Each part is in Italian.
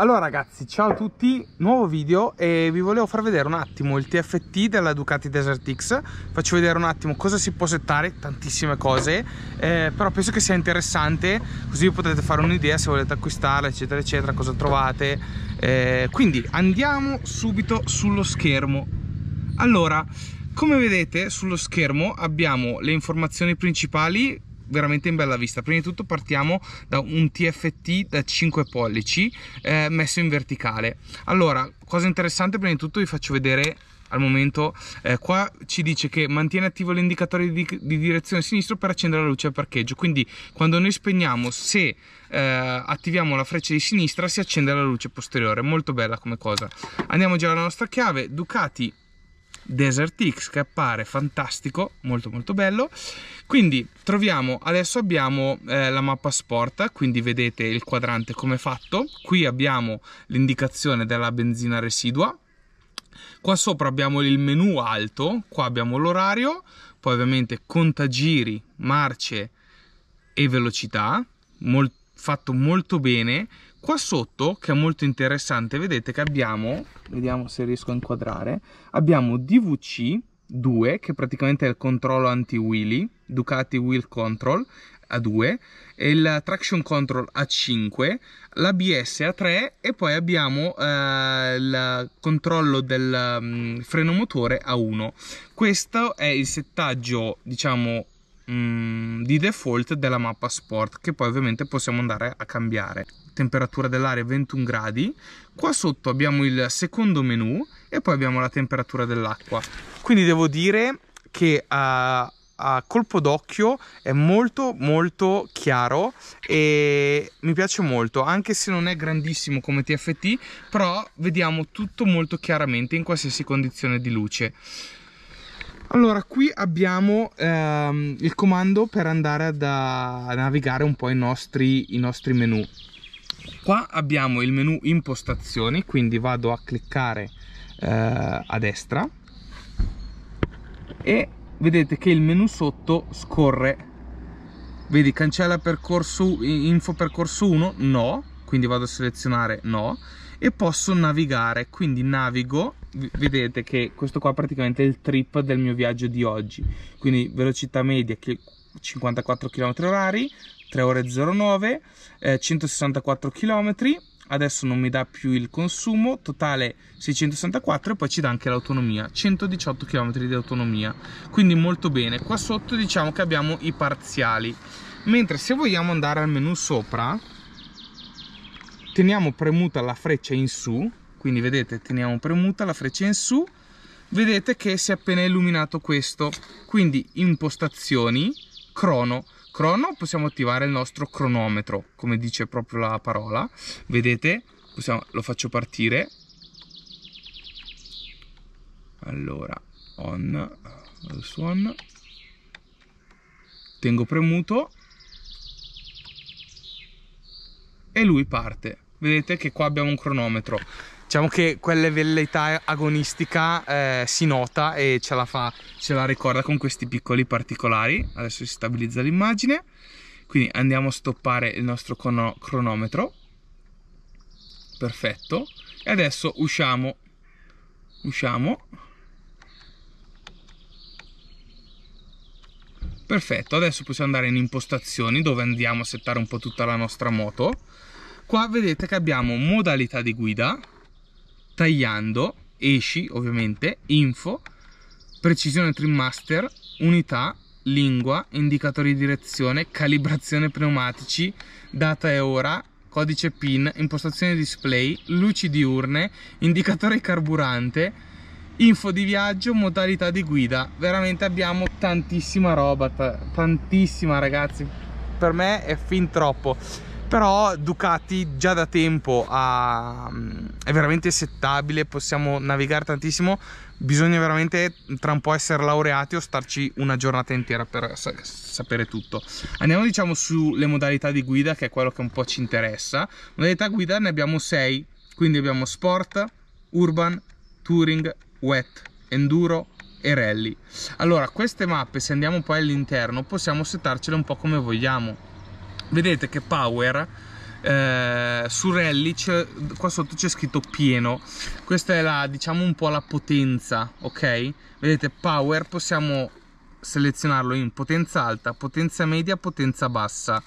Allora ragazzi, ciao a tutti, nuovo video e vi volevo far vedere un attimo il TFT della Ducati Desert X Faccio vedere un attimo cosa si può settare, tantissime cose eh, Però penso che sia interessante, così potete fare un'idea se volete acquistarla eccetera eccetera, cosa trovate eh, Quindi andiamo subito sullo schermo Allora, come vedete sullo schermo abbiamo le informazioni principali veramente in bella vista prima di tutto partiamo da un TFT da 5 pollici eh, messo in verticale allora cosa interessante prima di tutto vi faccio vedere al momento eh, qua ci dice che mantiene attivo l'indicatore di, di, direzione sinistra per accendere la luce al parcheggio quindi quando noi spegniamo se eh, attiviamo la freccia di sinistra si accende la luce posteriore molto bella come cosa andiamo già alla nostra chiave Ducati Desert X che appare fantastico, molto molto bello. Quindi troviamo, adesso abbiamo eh, la mappa sport, quindi vedete il quadrante come è fatto. Qui abbiamo l'indicazione della benzina residua. Qua sopra abbiamo il menu alto, qua abbiamo l'orario, poi ovviamente contagiri, marce e velocità, molt fatto molto bene Qua sotto, che è molto interessante, vedete che abbiamo, vediamo se riesco a inquadrare, abbiamo DVC 2, che praticamente è il controllo anti-wheelie, Ducati Wheel Control A2, il Traction Control A5, l'ABS A3 e poi abbiamo eh, il controllo del um, freno motore A1. Questo è il settaggio, diciamo, Mm, di default della mappa sport che poi ovviamente possiamo andare a cambiare temperatura dell'aria 21 gradi qua sotto abbiamo il secondo menu e poi abbiamo la temperatura dell'acqua quindi devo dire che a, a colpo d'occhio è molto molto chiaro e mi piace molto anche se non è grandissimo come TFT però vediamo tutto molto chiaramente in qualsiasi condizione di luce allora, qui abbiamo ehm, il comando per andare ad, a navigare un po' i nostri, i nostri menu. Qua abbiamo il menu impostazioni, quindi vado a cliccare eh, a destra e vedete che il menu sotto scorre. Vedi, cancella percorso, info percorso 1? No, quindi vado a selezionare no e posso navigare, quindi navigo vedete che questo qua praticamente è il trip del mio viaggio di oggi quindi velocità media 54 km orari 3 ore 09 eh, 164 km adesso non mi dà più il consumo totale 664 e poi ci dà anche l'autonomia 118 km di autonomia quindi molto bene qua sotto diciamo che abbiamo i parziali mentre se vogliamo andare al menu sopra teniamo premuta la freccia in su quindi vedete teniamo premuta la freccia in su vedete che si è appena illuminato questo quindi impostazioni crono crono possiamo attivare il nostro cronometro come dice proprio la parola vedete possiamo, lo faccio partire allora on vado on tengo premuto e lui parte vedete che qua abbiamo un cronometro diciamo che quelle velleità agonistica eh, si nota e ce la fa, ce la ricorda con questi piccoli particolari. Adesso si stabilizza l'immagine. Quindi andiamo a stoppare il nostro cronometro. Perfetto. E adesso usciamo. Usciamo. Perfetto, adesso possiamo andare in impostazioni dove andiamo a settare un po' tutta la nostra moto. Qua vedete che abbiamo modalità di guida, tagliando, esci ovviamente, info, precisione trim master, unità, lingua, indicatori di direzione, calibrazione pneumatici, data e ora, codice PIN, impostazione display, luci diurne, indicatore carburante, info di viaggio, modalità di guida. Veramente abbiamo tantissima roba, tantissima ragazzi. Per me è fin troppo però Ducati già da tempo ha, mm, è veramente settabile possiamo navigare tantissimo bisogna veramente tra un po' essere laureati o starci una giornata intera per sa sapere tutto andiamo diciamo sulle modalità di guida che è quello che un po' ci interessa modalità guida ne abbiamo 6 quindi abbiamo sport urban touring wet enduro e rally allora queste mappe se andiamo poi all'interno possiamo settarcele un po' come vogliamo vedete che power eh, su rally qua sotto c'è scritto pieno questa è la diciamo un po' la potenza ok vedete power possiamo selezionarlo in potenza alta potenza media potenza bassa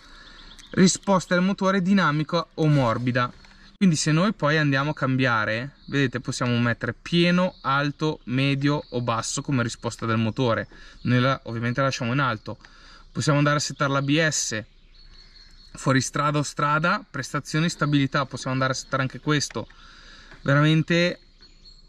risposta del motore dinamica o morbida quindi se noi poi andiamo a cambiare vedete possiamo mettere pieno alto medio o basso come risposta del motore noi la, ovviamente la lasciamo in alto possiamo andare a settare l'ABS fuori strada o strada, prestazioni, stabilità, possiamo andare a settare anche questo, veramente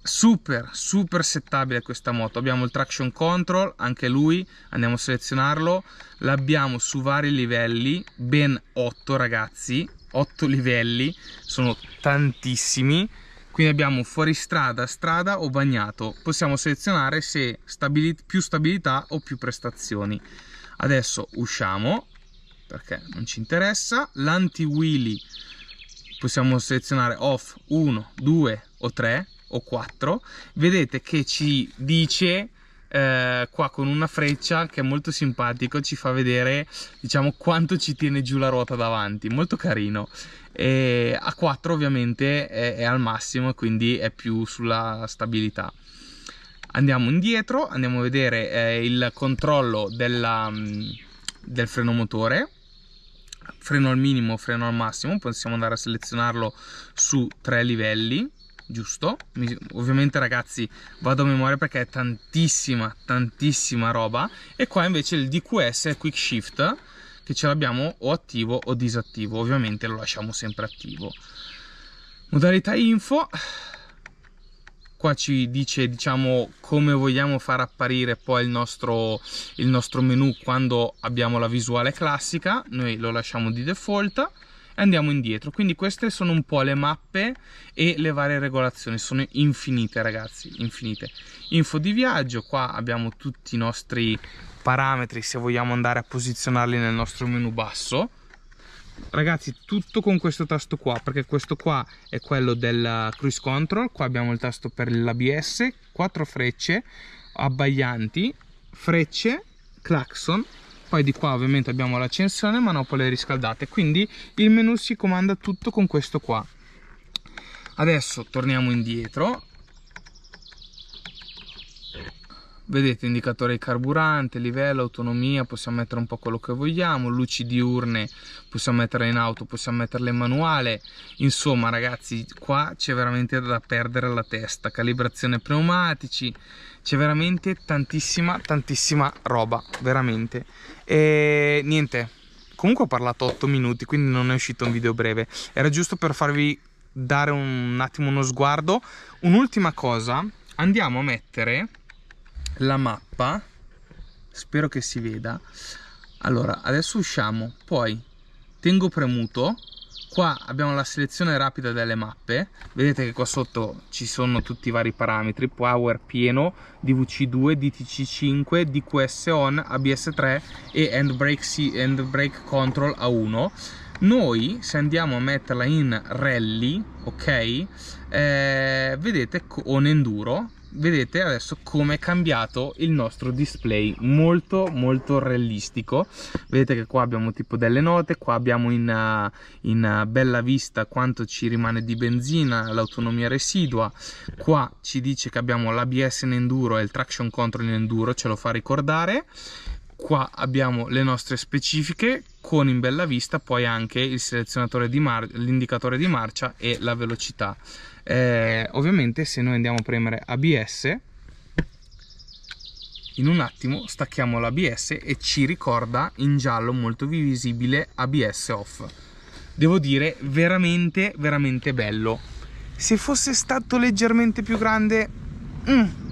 super super settabile questa moto abbiamo il traction control anche lui andiamo a selezionarlo l'abbiamo su vari livelli ben 8 ragazzi 8 livelli sono tantissimi quindi abbiamo fuoristrada strada o bagnato possiamo selezionare se stabilit più stabilità o più prestazioni adesso usciamo perché non ci interessa l'anti-wheelie possiamo selezionare off 1, 2 o 3 o 4 vedete che ci dice eh, qua con una freccia che è molto simpatico ci fa vedere diciamo quanto ci tiene giù la ruota davanti molto carino e a 4 ovviamente è, è al massimo quindi è più sulla stabilità andiamo indietro andiamo a vedere eh, il controllo della, mm, del freno motore freno al minimo, freno al massimo, possiamo andare a selezionarlo su tre livelli, giusto? ovviamente ragazzi vado a memoria perché è tantissima, tantissima roba e qua invece il DQS Quick Shift che ce l'abbiamo o attivo o disattivo, ovviamente lo lasciamo sempre attivo. Modalità info, qua ci dice diciamo come vogliamo far apparire poi il nostro, il nostro menu quando abbiamo la visuale classica noi lo lasciamo di default e andiamo indietro quindi queste sono un po' le mappe e le varie regolazioni sono infinite ragazzi infinite info di viaggio qua abbiamo tutti i nostri parametri se vogliamo andare a posizionarli nel nostro menu basso ragazzi tutto con questo tasto qua perché questo qua è quello del cruise control qua abbiamo il tasto per l'ABS quattro frecce abbaglianti frecce clacson poi di qua ovviamente abbiamo l'accensione manopole riscaldate quindi il menu si comanda tutto con questo qua adesso torniamo indietro vedete indicatore di carburante, livello, autonomia, possiamo mettere un po' quello che vogliamo, luci diurne possiamo metterle in auto, possiamo metterle in manuale, insomma ragazzi qua c'è veramente da perdere la testa, calibrazione pneumatici, c'è veramente tantissima tantissima roba, veramente. E niente, comunque ho parlato 8 minuti quindi non è uscito un video breve, era giusto per farvi dare un attimo uno sguardo. Un'ultima cosa, andiamo a mettere la mappa spero che si veda allora adesso usciamo poi tengo premuto qua abbiamo la selezione rapida delle mappe vedete che qua sotto ci sono tutti i vari parametri power pieno dvc2 dtc5 dqs on abs3 e handbrake, handbrake control a 1 noi se andiamo a metterla in rally ok eh, vedete con enduro vedete adesso come è cambiato il nostro display molto molto realistico vedete che qua abbiamo tipo delle note qua abbiamo in, eh, in eh, bella vista quanto ci rimane di benzina l'autonomia residua qua ci dice che abbiamo l'ABS in enduro e il traction control in enduro ce lo fa ricordare qua abbiamo le nostre specifiche con in bella vista poi anche il selezionatore di l'indicatore di marcia e la velocità eh, ovviamente se noi andiamo a premere ABS in un attimo stacchiamo l'ABS e ci ricorda in giallo molto visibile ABS off devo dire veramente veramente bello se fosse stato leggermente più grande mm